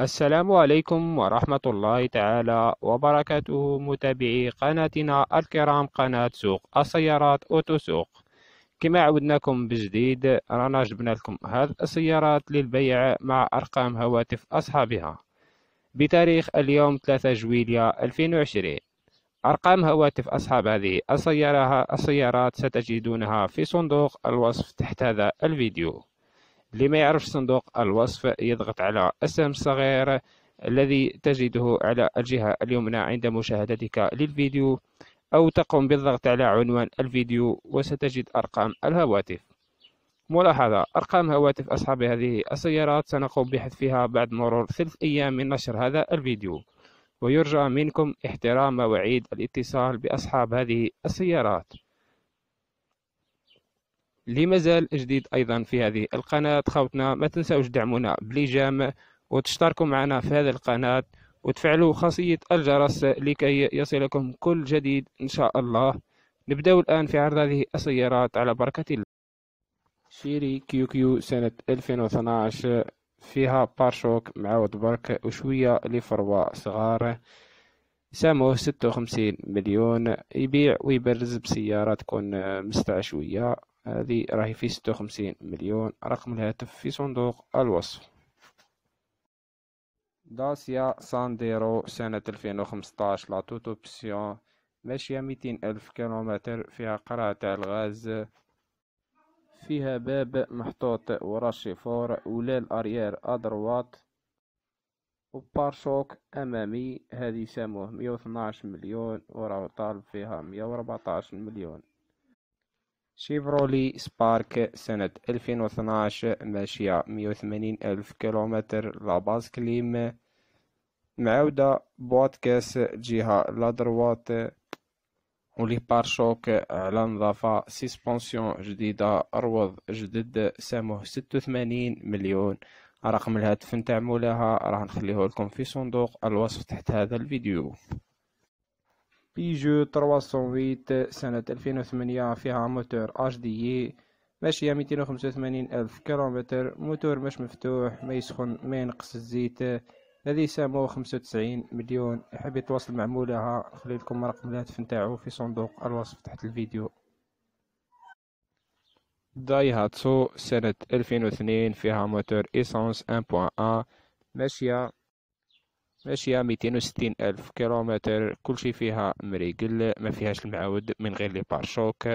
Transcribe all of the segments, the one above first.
السلام عليكم ورحمة الله تعالى وبركاته متابعي قناتنا الكرام قناة سوق السيارات أوتو سوق كما عودناكم بجديد رانا جبنا لكم هذه السيارات للبيع مع أرقام هواتف أصحابها بتاريخ اليوم 3 جويلية 2020 أرقام هواتف أصحاب هذه السيارة السيارات ستجدونها في صندوق الوصف تحت هذا الفيديو اللي ما صندوق الوصف يضغط على اسم صغير الذي تجده على الجهة اليمنى عند مشاهدتك للفيديو أو تقوم بالضغط على عنوان الفيديو وستجد أرقام الهواتف ملاحظة أرقام هواتف أصحاب هذه السيارات سنقوم بحذفها بعد مرور ثلث أيام من نشر هذا الفيديو ويرجى منكم احترام مواعيد الاتصال بأصحاب هذه السيارات اللي مازال جديد ايضا في هذه القناه خوتنا ما تنساوش تدعمونا بلجام وتشتركوا معنا في هذه القناه وتفعلوا خاصيه الجرس لكي يصلكم كل جديد ان شاء الله نبدا الان في عرض هذه السيارات على بركه الله شيري كيو كيو سنه 2012 فيها بارشوك معاود برك وشويه لفروة فروا صغار ساموه ستة مليون يبيع ويبرز بسيارة تكون مستعشوية هذه راهي في ستة وخمسين مليون رقم الهاتف في صندوق الوصف داسيا سانديرو سنة ألفين وخمسطاش لا توتوبسيون ماشية ميتين ألف كيلومتر فيها قرعة تاع الغاز فيها باب محطوط ورا الشيفور ولا الأريير أدروات وبارشوك أمامي هذه سموه مية وثناش مليون وراه طالب فيها مية وربعطاش مليون شيفرولي سبارك سنة ألفين ماشية مية ألف كيلومتر لاباز كليم معاودة بواط كاس جهة لادروات ولي بارشوك على نظافة سيسبونسيون جديدة روض جدد ساموه 86 مليون رقم الهاتف نتاع مولاها راه نخليه لكم في صندوق الوصف تحت هذا الفيديو بيجو 308 سنة 2008 فيها موتور اش دي اي ماشية 285 ألف كيلومتر موتور مش مفتوح ما يسخن ما ينقص الزيت هذه سامو 95 مليون يحب يتواصل مع مولاها نخلي لكم رقم الهاتف نتاعو في صندوق الوصف تحت الفيديو داي هاتسو سنة 2002 فيها موتور إيسانس أ ماشية ماشية ميتين وستين ألف كيلومتر كلشي فيها مريقل ما فيهاش المعاود من غير لي بارشوك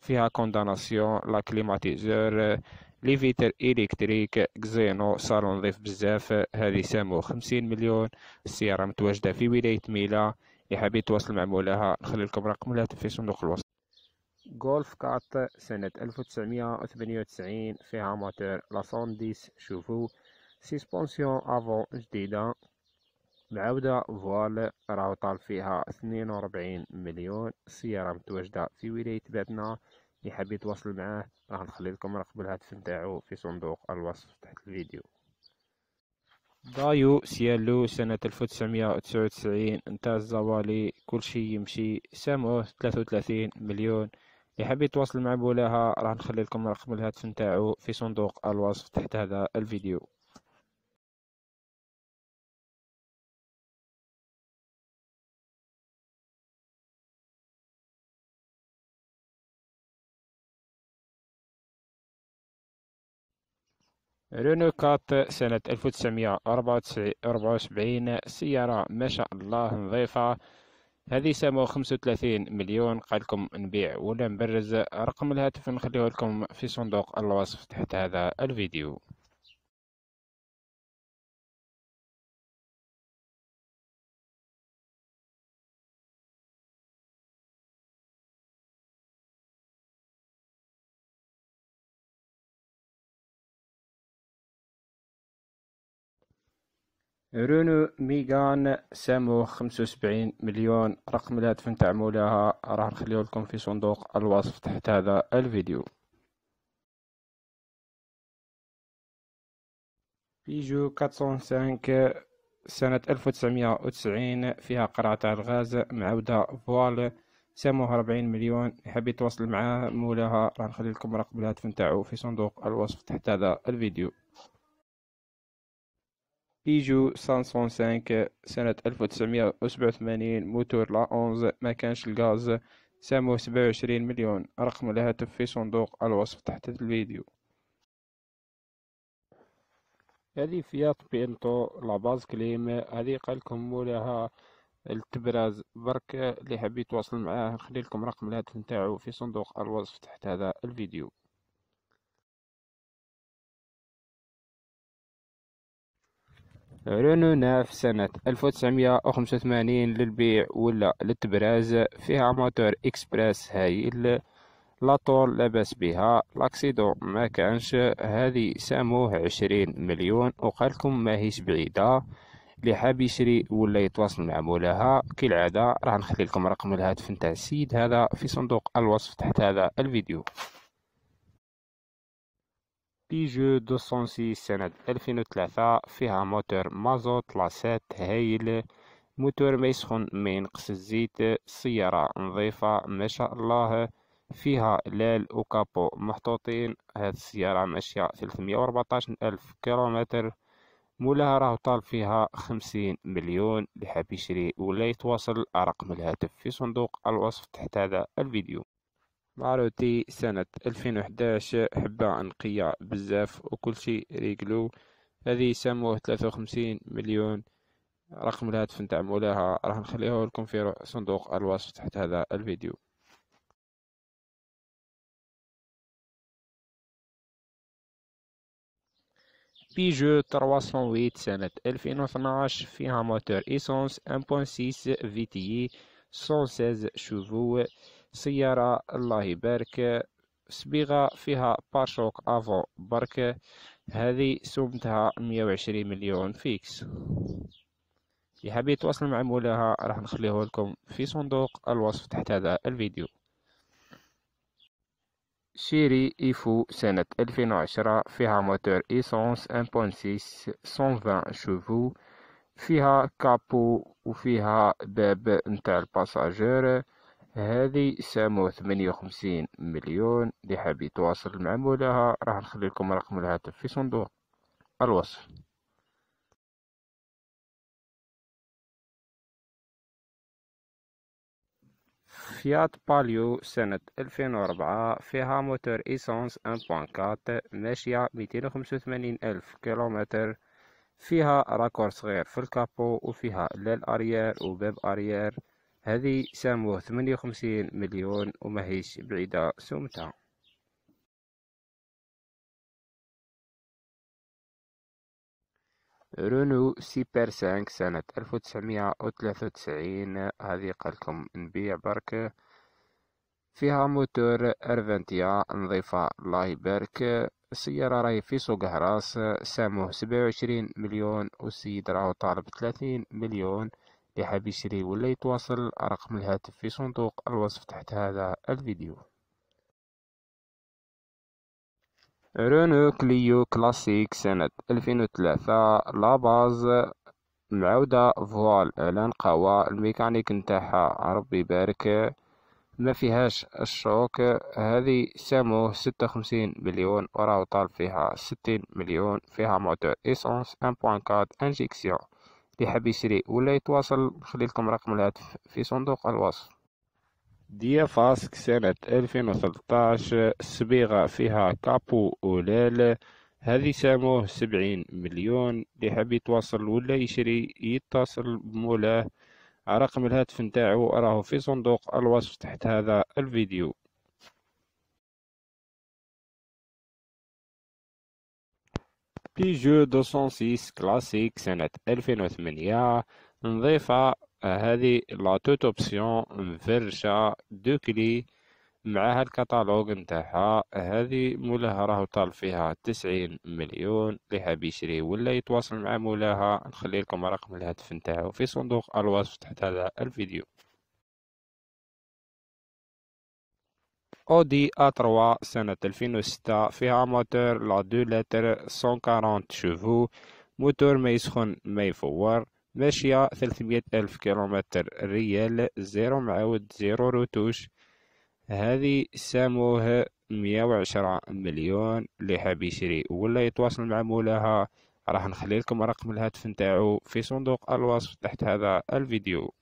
فيها كونداناسيون لا كليماتيزور لي فيتر إلكتريك كزينو صالون نظيف بزاف هذه سامو خمسين مليون السيارة متواجدة في ولاية ميلا اللي حاب يتواصل مع مولاها نخلي لكم رقم الهاتف في صندوق الوصف جولف كات سنة ألف وتسعمية وتسعين فيها موتور لا شوفو سيسبونسيون افون جديدة العودة فوالا راهو طال فيها اثنين وربعين مليون سيارة متواجدة في ولاية باتنا اللي حاب يتواصل معاه راح نخلي لكم رقم الهاتف نتاعو في صندوق الوصف تحت الفيديو دايو سيالو سنة 1999 انتاج الزوالي كل شي يمشي ساموه 33 مليون اللي حاب يتواصل مع بولاها راح نخلي لكم رقم الهاتف نتاعو في صندوق الوصف تحت هذا الفيديو رينو كات سنة 1974 سيارة ما شاء الله نظيفة هذه سامو 35 مليون قالكم نبيع ولا نبرز رقم الهاتف نخليه لكم في صندوق الوصف تحت هذا الفيديو رونو ميغان ساموه خمسة وسبعين مليون رقم الهاتف نتاع مولاها راح نخليه لكم في صندوق الوصف تحت هذا الفيديو بيجو 405 سنة 1990 فيها قرعة الغاز معودة فوال سامو 40 مليون يحب يتواصل معاه مولاها راح نخلي لكم رقم الهاتف نتاعو في صندوق الوصف تحت هذا الفيديو ايجو 505 سنة 1987 موتور لا 11 ما كانش الغاز سامو 27 مليون رقم الهاتف في صندوق الوصف تحت الفيديو هذه فيات بينتو لاباز كليم هذه قالكم مولاها التبراز برك اللي حبيت واصل معاه نخلي لكم رقم الهاتف نتاعو في صندوق الوصف تحت هذا الفيديو رونو ناف سنة 1985 للبيع ولا للتبراز فيها موتور اكسبريس هايل لاطول لاباس بها لاكسيدو ما كانش هذه ساموه عشرين مليون وقالكم ماهيش بعيدة اللي حاب يشري ولا يتواصل مع مولاها كالعادة راح نخلي لكم رقم الهاتف نتاع السيد هذا في صندوق الوصف تحت هذا الفيديو بيجو 206 سنة 2003 فيها موتور مازوت لاسات هايل موتور ما يسخن ما ينقص الزيت سيارة نظيفة ما شاء الله فيها لال وكابو محطوطين هاد السيارة ماشية 314 ألف كيلومتر مولاها راه طال فيها خمسين مليون اللي حاب يشري ولا يتواصل رقم الهاتف في صندوق الوصف تحت هذا الفيديو معروتي سنة 2011 وحداش حبة نقية بزاف وكل شيء ريقلو هذه سموه 53 مليون رقم الهاتف نتاع مولاها راح نخليه لكم في صندوق الوصف تحت هذا الفيديو بيجو 308 سنة 2012 فيها موتور إيسونس 1.6 في تي 116 شوفو سيارة الله يبارك صبيغة فيها بارشوك افو برك هذه سومتها مية وعشرين مليون فيكس اللي حاب يتواصل مع مولاها راح نخليه لكم في صندوق الوصف تحت هذا الفيديو شيري إيفو سنة 2010 فيها موتور إيسونس 1.6 120 شوفو فيها كابو وفيها باب نتاع الباساجير هذه سامو ثمانية وخمسين مليون اللي حاب يتواصل مع مولاها راح نخلي لكم رقم الهاتف في صندوق الوصف فيات باليو سنة ألفين وربعة فيها موتور إيسونس أن بوان كات ماشية ميتين وخمسة وثمانين ألف كيلومتر فيها راكور صغير في الكابو وفيها ليل أريير وباب أريير هذه ساموه ثمانية وخمسين مليون وماهيش بعيدة سومتها رونو سيبر سانك سنة ألف وتسعمية وثلاثة وتسعين هذه قالكم نبيع برك فيها موتور أرفنتيا نظيفة الله يبارك السيارة راهي في سوق هراس ساموه سبعة وعشرين مليون والسيد راهو طالب ثلاثين مليون حاب يشري ولا يتواصل رقم الهاتف في صندوق الوصف تحت هذا الفيديو رونو كليو كلاسيك سنة 2003 لاباز معودة فوال إعلان قوى الميكانيك نتاعها ربي يبارك ما فيهاش الشوك هذه ساموه ستة وخمسين مليون وراه طال فيها ستين مليون فيها موتور إيسونس أن بوان كات انجيكسيون اللي حاب يشري ولا يتواصل نخلي لكم رقم الهاتف في صندوق الوصف ديافاسك سنة 2013 صبيغة فيها كابو أولال هذه ساموه سبعين مليون اللي حاب يتواصل ولا يشري يتصل بمولاه رقم الهاتف نتاعو راهو في صندوق الوصف تحت هذا الفيديو بي جو دوسون سيس كلاسيك سنة ألفين وثمانية هذه لا توت اوبسيون مفرشة دو كلي معاها الكتالوج نتاعها هذه مولاها راهو طالب فيها تسعين مليون اللي حاب يشري ولا يتواصل مع مولاها نخلي لكم رقم الهاتف نتاعو في صندوق الوصف تحت هذا الفيديو أودي A3 سنة 2006 فيها موتور لا دو لتر 140 شيفو موتور ما يسخن ما يفور ماشية 300 ألف كيلومتر ريال زيرو معاود زيرو روتوش هذه ساموه 110 مليون اللي حاب يشري ولا يتواصل مع مولاها راح نخلي لكم رقم الهاتف نتاعو في صندوق الوصف تحت هذا الفيديو